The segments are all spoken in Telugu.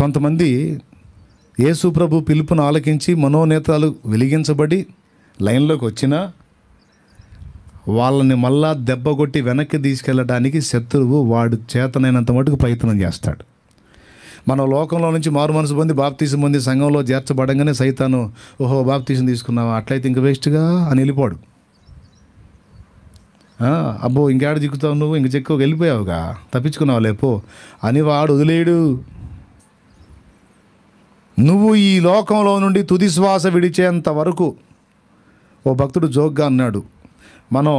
కొంతమంది యేసు ప్రభు పిలుపును ఆలకించి మనోనేతాలు వెలిగించబడి లైన్లోకి వచ్చినా వాళ్ళని మళ్ళా దెబ్బగొట్టి వెనక్కి తీసుకెళ్ళడానికి శత్రువు వాడు చేతనైనంత మటుకు ప్రయత్నం చేస్తాడు మన లోకంలో నుంచి మారు మనసు పొంది బాప్తీసం పొంది సంఘంలో చేర్చబడంగానే సైతాను ఓహో బాప్తీసం తీసుకున్నావా అట్లయితే ఇంక వేస్ట్గా అని వెళ్ళిపోడు అబ్బో ఇంకేడ చిక్కుతావు నువ్వు ఇంక చెక్కు వెళ్ళిపోయావుగా తప్పించుకున్నావు లేపో అని వాడు వదిలేడు నువ్వు ఈ లోకంలో నుండి తుది శ్వాస విడిచేంత వరకు ఓ భక్తుడు జోక్గా అన్నాడు మనం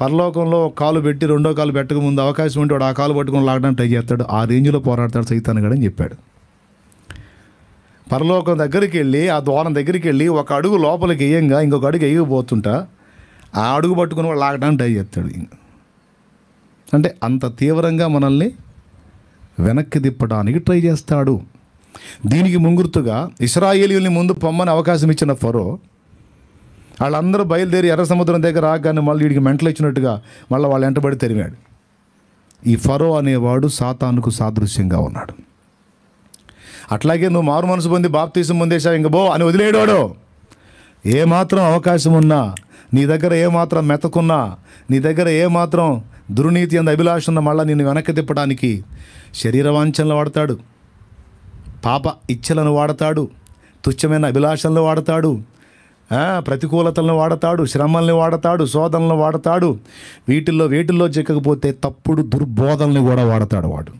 పరలోకంలో కాలు పెట్టి రెండో కాలు పెట్టకముందు అవకాశం ఉంటే వాడు ఆ కాలు పట్టుకొని లాగడానికి ట్రై చేస్తాడు ఆ రేంజ్లో పోరాడతాడు సైతాన్ గడని చెప్పాడు పరలోకం దగ్గరికి వెళ్ళి ఆ ద్వారం దగ్గరికి వెళ్ళి ఒక అడుగు లోపలికి వేయంగా ఇంకొక అడుగు వేయకపోతుంటా ఆ అడుగు పట్టుకుని వాడు లాగడానికి ట్రై చేస్తాడు అంటే అంత తీవ్రంగా మనల్ని వెనక్కి తిప్పడానికి ట్రై చేస్తాడు దీనికి ముంగుర్తుగా ఇస్రాయేలీల్ని ముందు పొమ్మని అవకాశం ఇచ్చిన ఫరో వాళ్ళందరూ బయలుదేరి ఎర్ర సముద్రం దగ్గర రాగానే మళ్ళీ వీడికి మెంటలు ఇచ్చినట్టుగా మళ్ళీ వాళ్ళు వెంటబడి తెరిమాడు ఈ ఫరో అనేవాడు సాతానుకు సాదృశ్యంగా ఉన్నాడు అట్లాగే నువ్వు మారు మనసు పొంది బాప్తీసం ముందేశావు ఇంక బో అని ఏ ఏమాత్రం అవకాశం ఉన్నా నీ దగ్గర ఏమాత్రం మెతకున్నా నీ దగ్గర ఏమాత్రం దుర్నీతి అంద అభిలాష ఉన్నా మళ్ళీ నిన్ను వెనక్కి తిప్పడానికి శరీర వాంఛనలు వాడతాడు పాప ఇచ్చలను వాడతాడు తుచ్చమైన అభిలాషలను వాడతాడు ప్రతికూలతలను వాడతాడు శ్రమల్ని వాడతాడు శోధనలను వాడతాడు వీటిల్లో వేటిల్లో చిక్కకపోతే తప్పుడు దుర్బోధల్ని కూడా వాడతాడు వాడు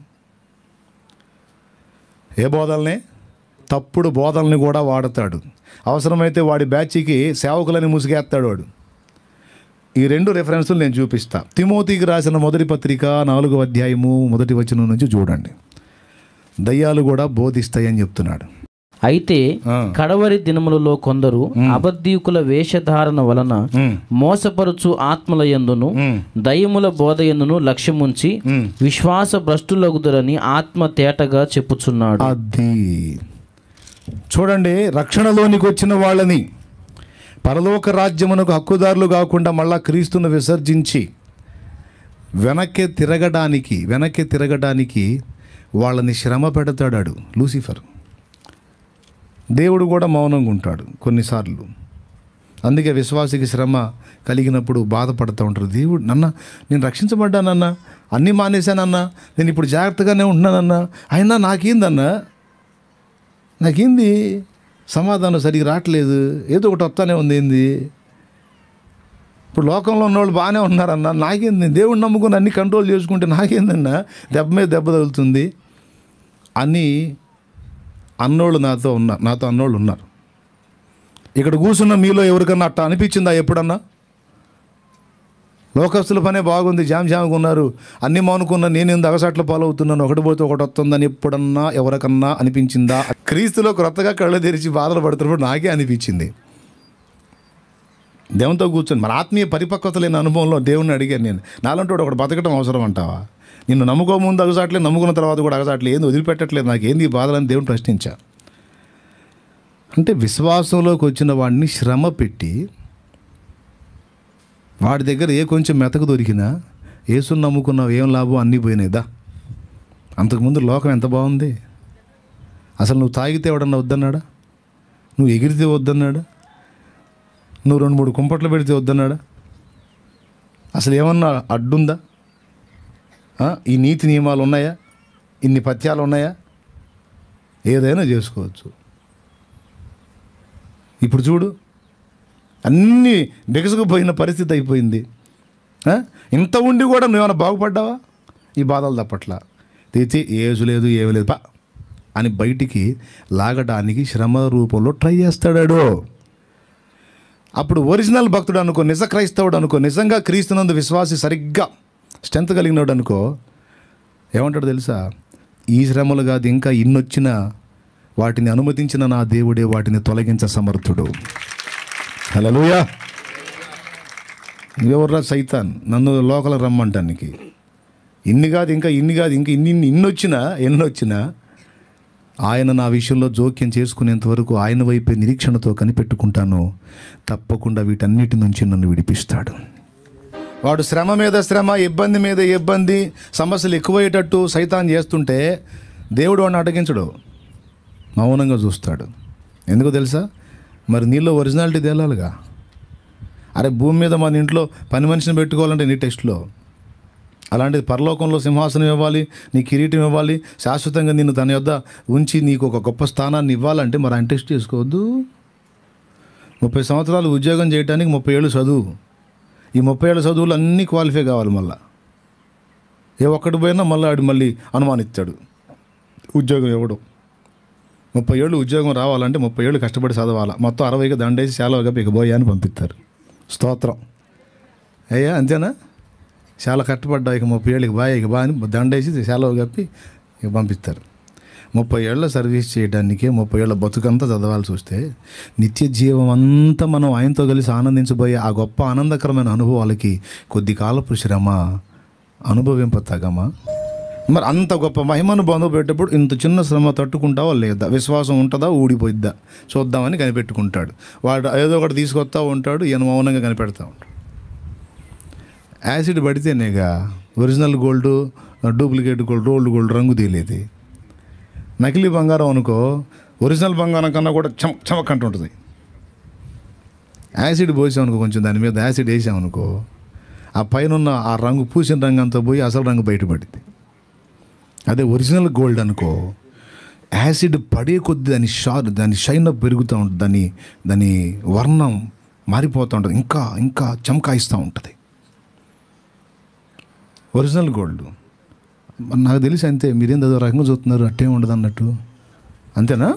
ఏ బోధల్ని తప్పుడు బోధల్ని కూడా వాడతాడు అవసరమైతే వాడి బ్యాచ్కి సేవకులని ముసిగేస్తాడు వాడు ఈ రెండు రెఫరెన్సులు నేను చూపిస్తా తిమోతికి రాసిన మొదటి పత్రిక నాలుగో అధ్యాయము మొదటి వచనం నుంచి చూడండి దయ్యాలు కూడా బోధిస్తాయని చెప్తున్నాడు అయితే కడవరి దినములలో కొందరు అబద్ధీకుల వేషధారణ వలన మోసపరుచు ఆత్మల ఎందును దయముల బోధ ఎందును లక్ష్యముంచి విశ్వాస భ్రష్టులగుదరని ఆత్మ తేటగా చెప్పుచున్నాడు అది చూడండి రక్షణలోనికి వచ్చిన వాళ్ళని పరలోక రాజ్యమునకు హక్కుదారులు కాకుండా మళ్ళా క్రీస్తును విసర్జించి వెనక్కి తిరగడానికి వెనక్కి తిరగడానికి వాళ్ళని శ్రమ పెడతాడాడు లూసిఫర్ దేవుడు కూడా మౌనంగా ఉంటాడు కొన్నిసార్లు అందుకే విశ్వాసికి శ్రమ కలిగినప్పుడు బాధపడుతూ ఉంటారు దేవుడు నన్న నేను రక్షించబడ్డానన్న అన్నీ మానేశానన్న నేను ఇప్పుడు జాగ్రత్తగానే ఉంటున్నానన్న అయినా నాకేందన్నా నాకేంది సమాధానం సరిగ్గా రావట్లేదు ఏదో ఒకటి వస్తానే ఉంది ఏంది ఇప్పుడు లోకంలో ఉన్నవాళ్ళు బాగానే ఉన్నారన్న నాకేంది దేవుడిని నమ్ముకుని అన్ని కంట్రోల్ చేసుకుంటే నాకేందన్నా దెబ్బ మీద దెబ్బ తగులుతుంది అని అన్నోళ్ళు నాతో ఉన్నారు నాతో అన్నోళ్ళు ఉన్నారు ఇక్కడ కూర్చున్న మీలో ఎవరికన్నా అట్ట అనిపించిందా ఎప్పుడన్నా లోకస్తుల పనే బాగుంది జామ్ జామ్గా ఉన్నారు అన్ని మానుకున్న నేను ఎందు అగసాట్ల పాలవుతున్నాను ఒకటి పోతే ఒకటి వస్తుందని ఎప్పుడన్నా ఎవరికన్నా అనిపించిందా క్రీస్తులో క్రొత్తగా కళ్ళు తెరిచి బాధలు పడుతున్నప్పుడు నాకే అనిపించింది దేవునితో కూర్చొని మన ఆత్మీయ పరిపక్వత లేని అనుభవంలో దేవుణ్ణి అడిగాను నేను నాలంటూ ఒకటి బతకటం అవసరం అంటావా నిన్ను ముందు అగసాట్లేదు నమ్ముకున్న తర్వాత కూడా అగసాట్లేదు ఏంది వదిలిపెట్టట్లేదు నాకు ఏంది ఈ బాధలని దేవుని ప్రశ్నించా అంటే విశ్వాసంలోకి వచ్చిన వాడిని శ్రమ పెట్టి వాడి దగ్గర ఏ కొంచెం మెతకు దొరికినా ఏసుని నమ్ముకున్నావు ఏం లాభం అన్నీ పోయినాయిదా అంతకుముందు లోకం ఎంత బాగుంది అసలు నువ్వు తాగితే ఎవడన్నా వద్దన్నాడా నువ్వు ఎగిరితే వద్దన్నాడా నువ్వు రెండు మూడు కుంపట్లు పెడితే వద్దన్నాడా అసలు ఏమన్నా అడ్డుందా ఈ నీతి నియమాలు ఉన్నాయా ఇన్ని పత్యాలు ఉన్నాయా ఏదైనా చేసుకోవచ్చు ఇప్పుడు చూడు అన్నీ బిగసుకుపోయిన పరిస్థితి అయిపోయింది ఇంత ఉండి కూడా నువ్వు ఏమైనా బాగుపడ్డావా ఈ బాధలు తప్పట్లా తెచ్చి ఏజు లేదు ఏమి లేదు పా అని బయటికి లాగడానికి శ్రమ రూపంలో ట్రై చేస్తాడాడు అప్పుడు ఒరిజినల్ భక్తుడు అనుకో నిజ క్రైస్తవుడు అనుకో నిజంగా క్రీస్తునందు విశ్వాసి సరిగ్గా స్ట్రెంత్ కలిగినోడు అనుకో ఏమంటాడు తెలుసా ఈ శ్రమలు కాదు ఇంకా ఇన్నొచ్చిన వాటిని అనుమతించిన నా దేవుడే వాటిని తొలగించ సమర్థుడు హలోయా నువ్వెవర్రా సైతాన్ నన్ను లోకల రమ్మంటానికి ఇన్ని కాదు ఇంకా ఇన్ని కాదు ఇంకా ఇన్ని ఇన్నొచ్చినా ఎన్నొచ్చినా ఆయన నా విషయంలో జోక్యం చేసుకునేంత వరకు ఆయన వైపే నిరీక్షణతో కనిపెట్టుకుంటాను తప్పకుండా వీటన్నిటి నుంచి నన్ను విడిపిస్తాడు వాడు శ్రమ మీద శ్రమ ఇబ్బంది మీద ఇబ్బంది సమస్యలు ఎక్కువయ్యేటట్టు సైతాన్ చేస్తుంటే దేవుడు వాడిని అటగించడు మౌనంగా చూస్తాడు ఎందుకో తెలుసా మరి నీలో ఒరిజినాలిటీ తేలాలిగా అరే భూమి మీద మన ఇంట్లో పని మనిషిని పెట్టుకోవాలంటే నీ టెస్ట్లో అలాంటిది పరలోకంలో సింహాసనం ఇవ్వాలి నీ కిరీటం ఇవ్వాలి శాశ్వతంగా నిన్ను తన యొద్ద ఉంచి నీకు ఒక గొప్ప స్థానాన్ని ఇవ్వాలంటే మరి ఆయన చేసుకోవద్దు ముప్పై సంవత్సరాలు ఉద్యోగం చేయడానికి ముప్పై ఏళ్ళు చదువు ఈ ముప్పై ఏళ్ళ చదువులు అన్నీ క్వాలిఫై కావాలి మళ్ళా ఏ ఒక్కటి పోయినా మళ్ళీ ఆడు మళ్ళీ అనుమానిస్తాడు ఉద్యోగం ఇవ్వడం ముప్పై ఏళ్ళు ఉద్యోగం రావాలంటే ముప్పై ఏళ్ళు కష్టపడి చదవాలా మొత్తం అరవైకి దండేసి శాలవగా ఇక అని పంపిస్తారు స్తోత్రం అయ్యా అంతేనా చాలా కష్టపడ్డా ఇక ముప్పై ఏళ్ళకి బాయ్ ఇక బా అని దండేసి సెలవు కప్పి ఇక పంపిస్తారు ముప్పై ఏళ్ళ సర్వీస్ చేయడానికి ముప్పై ఏళ్ళ బతుకంతా చదవాల్సి వస్తే నిత్య జీవం అంతా మనం ఆయనతో కలిసి ఆనందించబోయే ఆ గొప్ప ఆనందకరమైన అనుభవాలకి కొద్ది కాలపు శ్రమ తగమా మరి అంత గొప్ప మహిమను పొందబెట్టేటప్పుడు ఇంత చిన్న శ్రమ తట్టుకుంటావా లేదా విశ్వాసం ఉంటుందా ఊడిపోయిద్దా చూద్దామని కనిపెట్టుకుంటాడు వాడు ఏదో ఒకటి తీసుకొస్తా ఉంటాడు ఈయన మౌనంగా కనిపెడతా ఉంటాడు యాసిడ్ పడితేనేగా original gold duplicate gold rolled gold రంగు తీయలేదు నకిలీ బంగారం అనుకో ఒరిజినల్ బంగారం కన్నా కూడా చమక్ చమకంట ఉంటుంది యాసిడ్ పోసామనుకో కొంచెం దాని మీద యాసిడ్ వేసామనుకో ఆ పైన ఉన్న ఆ రంగు పూసిన రంగు అంతా పోయి అసలు రంగు బయటపడింది అదే ఒరిజినల్ గోల్డ్ అనుకో యాసిడ్ పడే కొద్దీ దాని షార్ దాని షైన్ పెరుగుతూ ఉంటుంది దాని దాని వర్ణం మారిపోతూ ఉంటుంది ఇంకా ఇంకా చమకాయిస్తూ ఉంటుంది ఒరిజినల్ గోల్డ్ నాకు తెలిసి అంతే మీరేం అదో రకంగా చూస్తున్నారు అట్టే ఉండదు అన్నట్టు అంతేనా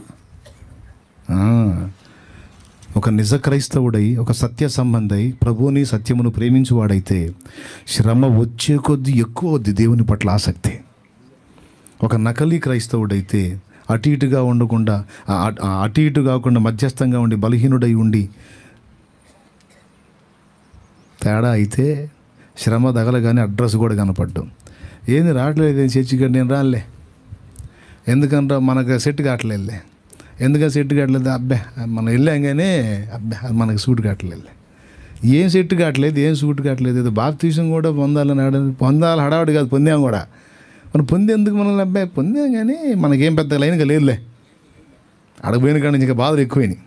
ఒక నిజ క్రైస్తవుడై ఒక సత్య సంబంధై ప్రభువుని సత్యమును ప్రేమించువాడైతే శ్రమ వచ్చే కొద్దీ ఎక్కువ అవుద్ది దేవుని పట్ల ఆసక్తి ఒక నకలీ క్రైస్తవుడైతే అటు ఇటుగా ఉండకుండా అటు ఇటు కాకుండా మధ్యస్థంగా ఉండి బలహీనుడై ఉండి తేడా అయితే శ్రమ కానీ అడ్రస్ కూడా కనపడ్డు ఏంది రావట్లేదు చర్చికి నేను రాలే ఎందుకంటే మనకు సెట్ కావట్లేదు ఎందుకని సెట్ కావట్లేదు అబ్బే మనం వెళ్ళాం కానీ అబ్బే అది మనకు సూట్ కావట్లేదు ఏం సెట్ కావట్లేదు ఏం సూట్ కావట్లేదు ఇది బాప్తీసం కూడా పొందాలని పొందాలి హడావుడి కాదు పొందాం కూడా మనం పొందేందుకు మనల్ని అబ్బాయి పొందాం కానీ మనకేం పెద్ద లైన్గా లేదులే అడగపోయిన కానీ ఇంకా బాధలు ఎక్కువైనాయి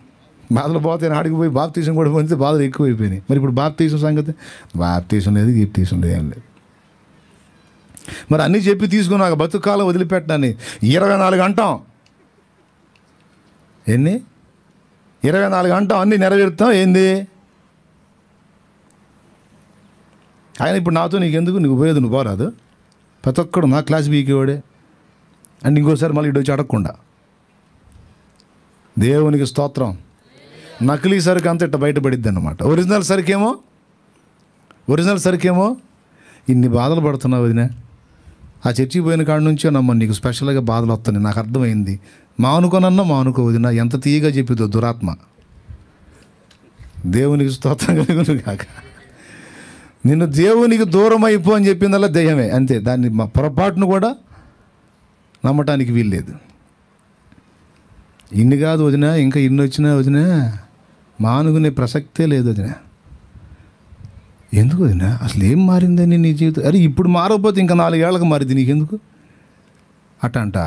బాధలు పోతే ఆడికి పోయి బాప్తీసం కూడా పొందితే బాధలు ఎక్కువైపోయినాయి మరి ఇప్పుడు బాప్తీసం సంగతి బాప్తీసం లేదు గీప్తీసం లేదు ఏం లేదు మరి అన్నీ చెప్పి తీసుకున్నాక బతుకాలం వదిలిపెట్టడాన్ని ఇరవై నాలుగు అంటాం ఎన్ని ఇరవై నాలుగు అంటాం అన్నీ నెరవేరుతాం ఏంది ఆయన ఇప్పుడు నాతో నీకు ఎందుకు నీకు పోయేది నువ్వు పోరాదు ప్రతి ఒక్కడు మా క్లాస్ బీకి వాడే అండ్ ఇంకోసారి మళ్ళీ ఇటు వచ్చి అడగకుండా దేవునికి స్తోత్రం నకిలీ సరుకు అంతా ఇట్ట బయటపడిద్ది అనమాట ఒరిజినల్ సరుకేమో ఒరిజినల్ సరుకేమో ఇన్ని బాధలు పడుతున్నావు వదినా ఆ చర్చి పోయిన కాడ నుంచే నమ్మ నీకు స్పెషల్గా బాధలు వస్తున్నాయి నాకు అర్థమైంది మా మానుకో వదిన ఎంత తీయగా చెప్పిదో దురాత్మ దేవునికి స్తోత్రం కలుగును కాక నిన్ను దేవునికి దూరం అయిపో అని చెప్పిందల్లా దెయ్యమే అంతే దాన్ని మా పొరపాటును కూడా నమ్మటానికి వీల్లేదు ఇన్ని కాదు వదినా ఇంకా ఇన్ని వచ్చినా వదినా మానుకునే ప్రసక్తే లేదు అది ఎందుకు వదిన అసలు ఏం మారిందని నీ జీవితం అరే ఇప్పుడు మారకపోతే ఇంకా నాలుగేళ్లకు మారింది నీకెందుకు అట్టంట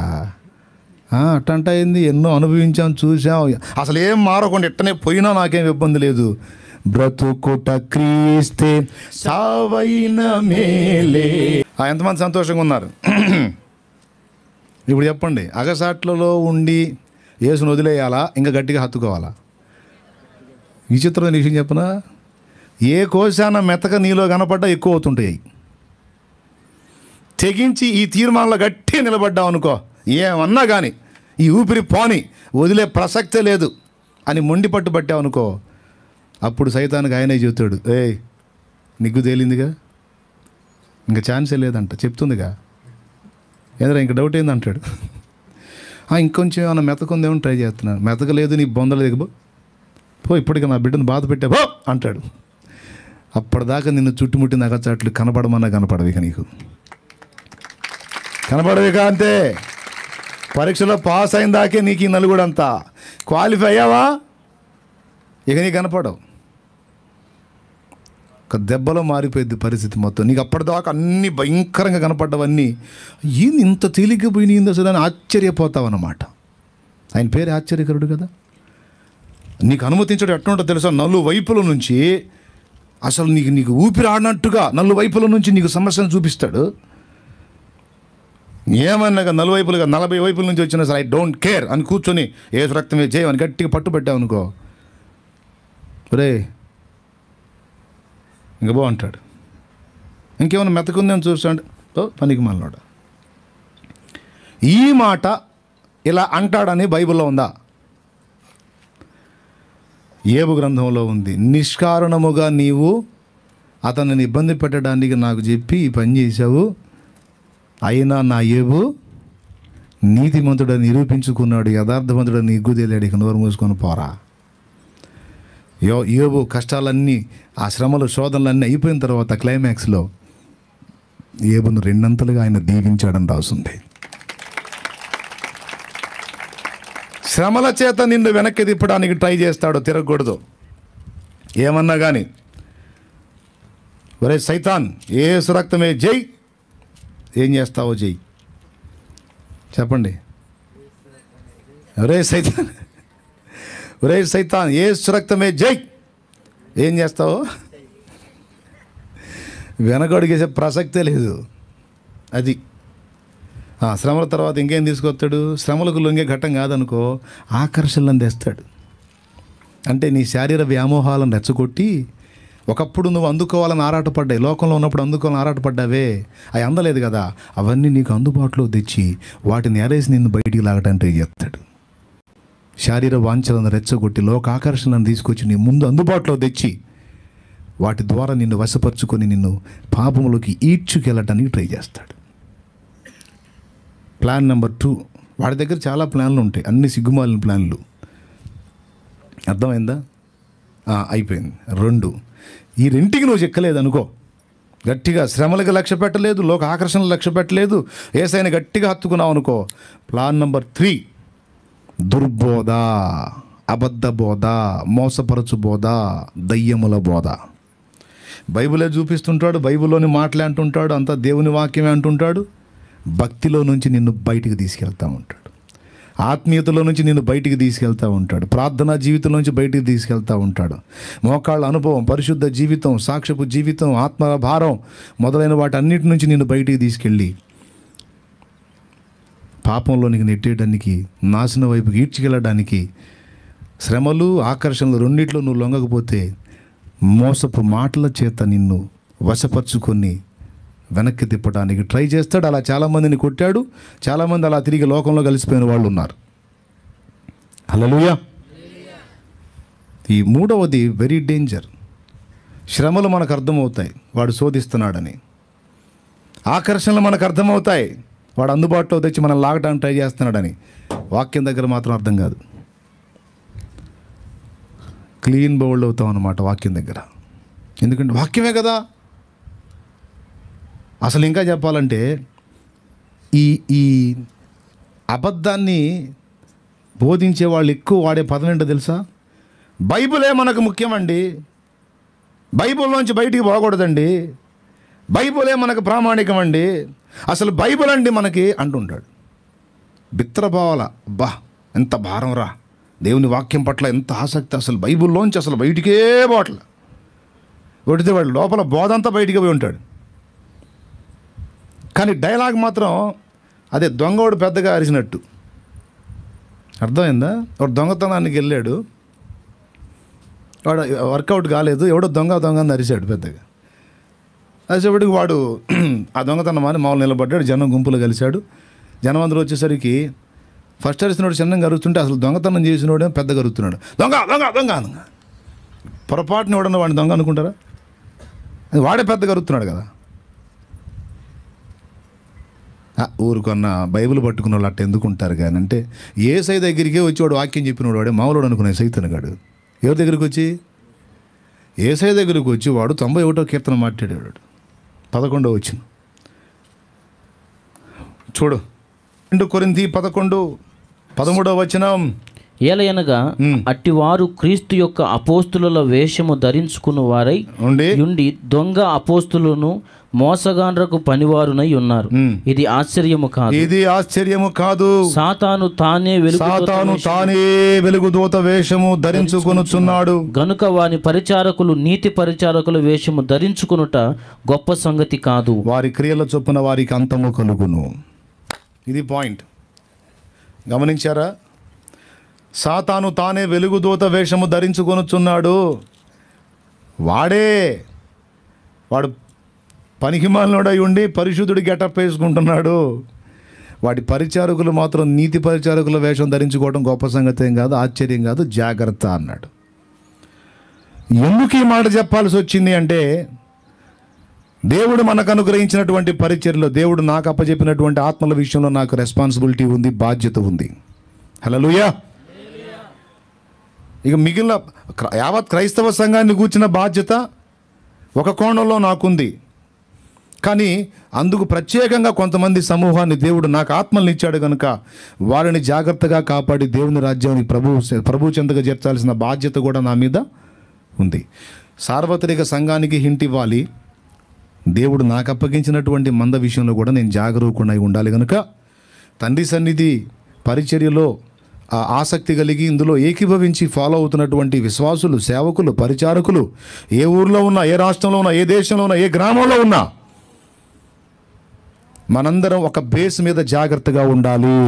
అట్టంట ఏంది ఎన్నో అనుభవించాం చూసాం అసలు ఏం మారకుండా ఎట్టనే పోయినా నాకేం ఇబ్బంది లేదు బ్రతుకుట క్రీస్తే సావైన మేలే ఎంతమంది సంతోషంగా ఉన్నారు ఇప్పుడు చెప్పండి అగసాట్లలో ఉండి ఏసును వదిలేయాలా ఇంకా గట్టిగా హత్తుకోవాలా విచిత్రమైన విషయం చెప్పిన ఏ కోశాన మెతక నీలో కనపడ్డా ఎక్కువ అవుతుంటాయి తెగించి ఈ తీర్మానంలో గట్టి నిలబడ్డావు అనుకో ఏమన్నా కానీ ఈ ఊపిరి పోని వదిలే ప్రసక్తే లేదు అని మొండి పట్టు పట్టావు అనుకో అప్పుడు సైతానికి ఆయనే చెబుతాడు ఏ నిగ్గు తేలిందిగా ఇంకా ఛాన్సే లేదంట చెప్తుందిగా ఏదైనా ఇంకా డౌట్ ఏందంటాడు ఇంకొంచెం ఏమైనా మెతకుందేమో ట్రై చేస్తున్నాను మెతకలేదు నీ బొందలు దిగబో పో ఇప్పటికీ నా బిడ్డను బాధ పెట్టావో అంటాడు అప్పటిదాకా నిన్ను చుట్టుముట్టి నగచాట్లు కనపడమన్నా కనపడవిక నీకు కనపడవిక అంతే పరీక్షలో పాస్ అయిన దాకే నీకు ఈ నలుగుడంతా క్వాలిఫై అయ్యావా ఇక నీకు కనపడవు ఒక దెబ్బలో మారిపోయింది పరిస్థితి మొత్తం నీకు అప్పటిదాకా అన్నీ భయంకరంగా కనపడ్డవన్నీ ఏంది ఇంత తేలిగ్గా పోయినాయింది అసలు అని ఆశ్చర్యపోతావు అన్నమాట ఆయన పేరు ఆశ్చర్యకరుడు కదా నీకు అనుమతించడం ఎట్లుంటుందో తెలుసా నలు వైపుల నుంచి అసలు నీకు నీకు ఊపిరి ఆడినట్టుగా నలు వైపుల నుంచి నీకు సమస్యను చూపిస్తాడు ఏమన్నాక నలువైపులుగా నలభై వైపుల నుంచి వచ్చినా సరే ఐ డోంట్ కేర్ అని కూర్చొని ఏ రక్తం చేయమని గట్టిగా పట్టుబెట్టావు అనుకో రే ఇంక బాగుంటాడు ఇంకేమైనా అని చూసాడు ఓ పనికి మనలోడు ఈ మాట ఇలా అంటాడని బైబిల్లో ఉందా ఏబు గ్రంథంలో ఉంది నిష్కారణముగా నీవు అతనిని ఇబ్బంది పెట్టడానికి నాకు చెప్పి ఈ పని చేశావు అయినా నా ఏబు నీతిమంతుడని నిరూపించుకున్నాడు యథార్థవంతుడని ఇగ్గుదేలాడు ఇక నోరు మూసుకొని పోరా యో ఏబు కష్టాలన్నీ ఆ శ్రమలు శోధనలన్నీ అయిపోయిన తర్వాత క్లైమాక్స్లో ఏబును రెండంతలుగా ఆయన దీవించాడని రాసింది శ్రమల చేత నిన్ను వెనక్కి తిప్పడానికి ట్రై చేస్తాడు తిరగకూడదు ఏమన్నా కానీ వరే సైతాన్ ఏ సురక్తమే జై ఏం చేస్తావో జై చెప్పండి ఒరే సైతాన్ ఒరే సైతాన్ ఏ సురక్తమే జై ఏం చేస్తావో వెనకడిగేసే ప్రసక్తే లేదు అది శ్రమల తర్వాత ఇంకేం తీసుకొస్తాడు శ్రమలకు లొంగే ఘట్టం కాదనుకో ఆకర్షణలను తెస్తాడు అంటే నీ శారీర వ్యామోహాలను రెచ్చగొట్టి ఒకప్పుడు నువ్వు అందుకోవాలని ఆరాటపడ్డాయి లోకంలో ఉన్నప్పుడు అందుకోవాలని ఆరాటపడ్డావే అవి అందలేదు కదా అవన్నీ నీకు అందుబాటులో తెచ్చి వాటిని ఎరేసి నిన్ను బయటికి ట్రై చేస్తాడు శారీర వాంఛలను రెచ్చగొట్టి లోక ఆకర్షణలను తీసుకొచ్చి నీ ముందు అందుబాటులో తెచ్చి వాటి ద్వారా నిన్ను వశపరుచుకొని నిన్ను పాపములకి ఈడ్చుకెళ్ళటానికి ట్రై చేస్తాడు ప్లాన్ నెంబర్ టూ వాడి దగ్గర చాలా ప్లాన్లు ఉంటాయి అన్ని సిగ్గుమాలిన ప్లాన్లు అర్థమైందా అయిపోయింది రెండు ఈ రెంటికి నువ్వు చెక్కలేదు అనుకో గట్టిగా శ్రమలకు లక్ష్య పెట్టలేదు లోక ఆకర్షణలు లక్ష్య పెట్టలేదు ఏసైనా గట్టిగా హత్తుకున్నావు అనుకో ప్లాన్ నెంబర్ త్రీ దుర్బోధ అబద్ధ బోధ మోసపరచు బోధ దయ్యముల బోధ బైబిలే చూపిస్తుంటాడు బైబిల్లోని మాటలే అంటుంటాడు అంతా దేవుని వాక్యమే అంటుంటాడు భక్తిలో నుంచి నిన్ను బయటికి తీసుకెళ్తూ ఉంటాడు ఆత్మీయతలో నుంచి నిన్ను బయటికి తీసుకెళ్తూ ఉంటాడు ప్రార్థనా జీవితం నుంచి బయటికి తీసుకెళ్తూ ఉంటాడు మోకాళ్ళ అనుభవం పరిశుద్ధ జీవితం సాక్షపు జీవితం ఆత్మ భారం మొదలైన వాటి అన్నిటి నుంచి నిన్ను బయటికి తీసుకెళ్ళి పాపంలోనికి నెట్టేయడానికి నాశనం వైపు ఈడ్చుకెళ్ళడానికి శ్రమలు ఆకర్షణలు రెండిట్లో నువ్వు లొంగకపోతే మోసపు మాటల చేత నిన్ను వశపరుచుకొని వెనక్కి తిప్పడానికి ట్రై చేస్తాడు అలా చాలామందిని కొట్టాడు చాలామంది అలా తిరిగి లోకంలో కలిసిపోయిన వాళ్ళు ఉన్నారు అలలుయా ఈ మూడవది వెరీ డేంజర్ శ్రమలు మనకు అర్థమవుతాయి వాడు శోధిస్తున్నాడని ఆకర్షణలు మనకు అర్థమవుతాయి వాడు అందుబాటులో తెచ్చి మనం లాగడానికి ట్రై చేస్తున్నాడని వాక్యం దగ్గర మాత్రం అర్థం కాదు క్లీన్ బౌల్డ్ అవుతాం అన్నమాట వాక్యం దగ్గర ఎందుకంటే వాక్యమే కదా అసలు ఇంకా చెప్పాలంటే ఈ ఈ అబద్ధాన్ని బోధించే వాళ్ళు ఎక్కువ వాడే పదం ఏంటో తెలుసా బైబులే మనకు ముఖ్యమండి నుంచి బయటికి పోకూడదండి బైబులే మనకు ప్రామాణికం అండి అసలు బైబుల్ అండి మనకి అంటుంటాడు బిత్రభావాల అబ్బా ఎంత భారం రా దేవుని వాక్యం పట్ల ఎంత ఆసక్తి అసలు బైబిల్లోంచి అసలు బయటికే పోవట్లేదు కొడితే వాడు లోపల బోధంతా బయటికి పోయి ఉంటాడు కానీ డైలాగ్ మాత్రం అదే దొంగోడు పెద్దగా అరిచినట్టు అర్థమైందా వాడు దొంగతనానికి వెళ్ళాడు వాడు వర్కౌట్ కాలేదు ఎవడో దొంగ దొంగ అని అరిచాడు పెద్దగా అసేపటికి వాడు ఆ దొంగతనం అని మామూలు నిలబడ్డాడు జనం గుంపులు కలిశాడు జనం అందరూ వచ్చేసరికి ఫస్ట్ అరిచినోడు చిన్నగా అరుస్తుంటే అసలు దొంగతనం చేసినోడే పెద్ద అరుగుతున్నాడు దొంగ దొంగ దొంగ పొరపాటుని ఎవడన్నా వాడిని దొంగ అనుకుంటారా వాడే పెద్ద అరుగుతున్నాడు కదా ఊరుకొన్న బైబిల్ పట్టుకున్న వాళ్ళు అట్ట ఎందుకు ఉంటారు కానీ అంటే ఏసై దగ్గరికే వచ్చి వాడు వాక్యం వాడు వాడే మామూలు అనుకునే సైతనగాడు ఎవరి దగ్గరికి వచ్చి ఏసై దగ్గరికి వచ్చి వాడు తొంభై ఒకటో కీర్తన మాట్లాడేవాడు పదకొండో వచ్చిన చూడు రెండు కొరింది పదకొండు పదమూడో వచనం ఏలయనగా వారు క్రీస్తు యొక్క అపోస్తుల వేషము ధరించుకున్న వారై ఉండి దొంగ అపోస్తులను మోసగాండ్రకు పనివారునై ఉన్నారు ఇది ఆశ్చర్యము కాదు ఇది ఆశ్చర్యము కాదు సాతాను తానే వెలుగు సాతాను తానే వెలుగుదూత వేషము ధరించుకొనుచున్నాడు గనుక వాని పరిచారకులు నీతి పరిచారకుల వేషము ధరించుకునుట గొప్ప సంగతి కాదు వారి క్రియల చొప్పున వారికి అంతము కలుగును ఇది పాయింట్ గమనించారా సాతాను తానే వెలుగుదూత వేషము ధరించుకొనుచున్నాడు వాడే వాడు పనికిమాలినోడై ఉండి పరిశుద్ధుడి గెటప్ వేసుకుంటున్నాడు వాటి పరిచారకులు మాత్రం నీతి పరిచారకుల వేషం ధరించుకోవడం గొప్ప సంగతి ఏం కాదు ఆశ్చర్యం కాదు జాగ్రత్త అన్నాడు ఎందుకు ఈ మాట చెప్పాల్సి వచ్చింది అంటే దేవుడు మనకు అనుగ్రహించినటువంటి పరిచర్లో దేవుడు నాకు అప్పచెప్పినటువంటి ఆత్మల విషయంలో నాకు రెస్పాన్సిబిలిటీ ఉంది బాధ్యత ఉంది హలో ఇక మిగిలిన యావత్ క్రైస్తవ సంఘాన్ని కూర్చిన బాధ్యత ఒక కోణంలో నాకుంది కానీ అందుకు ప్రత్యేకంగా కొంతమంది సమూహాన్ని దేవుడు నాకు ఆత్మల్ని ఇచ్చాడు కనుక వారిని జాగ్రత్తగా కాపాడి దేవుని రాజ్యాన్ని ప్రభు ప్రభు చెందగా చేర్చాల్సిన బాధ్యత కూడా నా మీద ఉంది సార్వత్రిక సంఘానికి హింట్ ఇవ్వాలి దేవుడు నాకు అప్పగించినటువంటి మంద విషయంలో కూడా నేను జాగరూకుండా ఉండాలి కనుక తండ్రి సన్నిధి పరిచర్యలో ఆసక్తి కలిగి ఇందులో ఏకీభవించి ఫాలో అవుతున్నటువంటి విశ్వాసులు సేవకులు పరిచారకులు ఏ ఊర్లో ఉన్నా ఏ రాష్ట్రంలో ఉన్నా ఏ దేశంలో ఉన్నా ఏ గ్రామంలో ఉన్నా మనందరం ఒక బేస్ మీద జాగ్రత్తగా ఉండాలి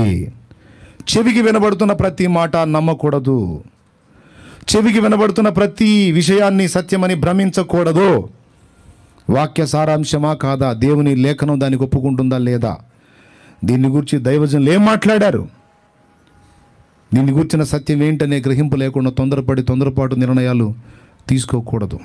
చెవికి వినబడుతున్న ప్రతి మాట నమ్మకూడదు చెవికి వినబడుతున్న ప్రతి విషయాన్ని సత్యమని భ్రమించకూడదు వాక్య సారాంశమా కాదా దేవుని లేఖనం దానికి ఒప్పుకుంటుందా లేదా దీన్ని గురించి దైవజనులు ఏం మాట్లాడారు దీన్ని గురించిన సత్యం ఏంటనే గ్రహింపు లేకుండా తొందరపడి తొందరపాటు నిర్ణయాలు తీసుకోకూడదు